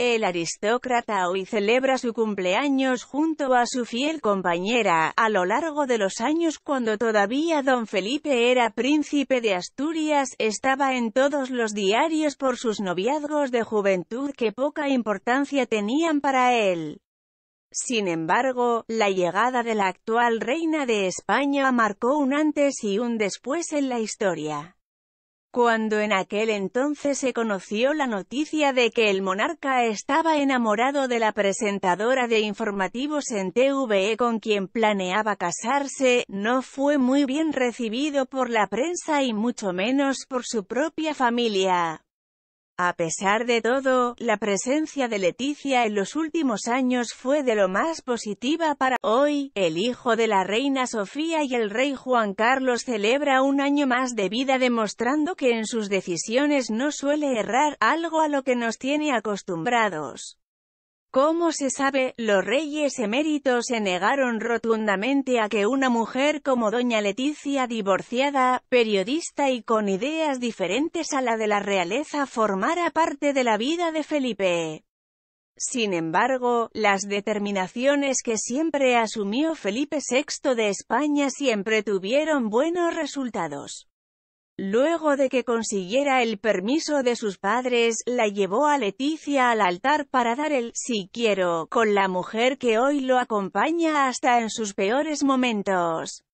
El aristócrata hoy celebra su cumpleaños junto a su fiel compañera, a lo largo de los años cuando todavía don Felipe era príncipe de Asturias, estaba en todos los diarios por sus noviazgos de juventud que poca importancia tenían para él. Sin embargo, la llegada de la actual reina de España marcó un antes y un después en la historia. Cuando en aquel entonces se conoció la noticia de que el monarca estaba enamorado de la presentadora de informativos en TV con quien planeaba casarse, no fue muy bien recibido por la prensa y mucho menos por su propia familia. A pesar de todo, la presencia de Leticia en los últimos años fue de lo más positiva para hoy. El hijo de la reina Sofía y el rey Juan Carlos celebra un año más de vida demostrando que en sus decisiones no suele errar, algo a lo que nos tiene acostumbrados. Como se sabe, los reyes eméritos se negaron rotundamente a que una mujer como doña Leticia divorciada, periodista y con ideas diferentes a la de la realeza formara parte de la vida de Felipe. Sin embargo, las determinaciones que siempre asumió Felipe VI de España siempre tuvieron buenos resultados. Luego de que consiguiera el permiso de sus padres, la llevó a Leticia al altar para dar el «si quiero» con la mujer que hoy lo acompaña hasta en sus peores momentos.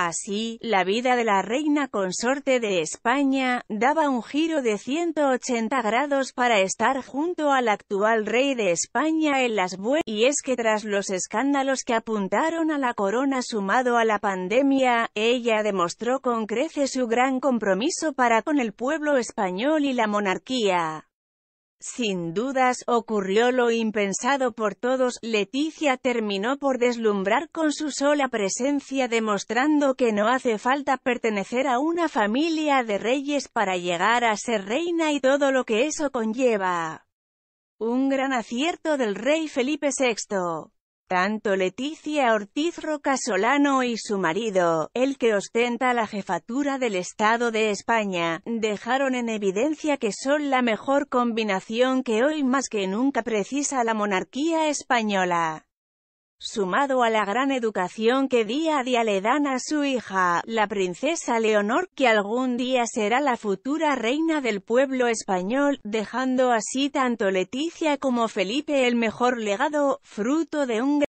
Así, la vida de la reina consorte de España, daba un giro de 180 grados para estar junto al actual rey de España en las buenas, y es que tras los escándalos que apuntaron a la corona sumado a la pandemia, ella demostró con crece su gran compromiso para con el pueblo español y la monarquía. Sin dudas, ocurrió lo impensado por todos, Leticia terminó por deslumbrar con su sola presencia demostrando que no hace falta pertenecer a una familia de reyes para llegar a ser reina y todo lo que eso conlleva. Un gran acierto del rey Felipe VI. Tanto Leticia Ortiz Roca Solano y su marido, el que ostenta la jefatura del Estado de España, dejaron en evidencia que son la mejor combinación que hoy más que nunca precisa la monarquía española sumado a la gran educación que día a día le dan a su hija, la princesa Leonor, que algún día será la futura reina del pueblo español, dejando así tanto Leticia como Felipe el mejor legado, fruto de un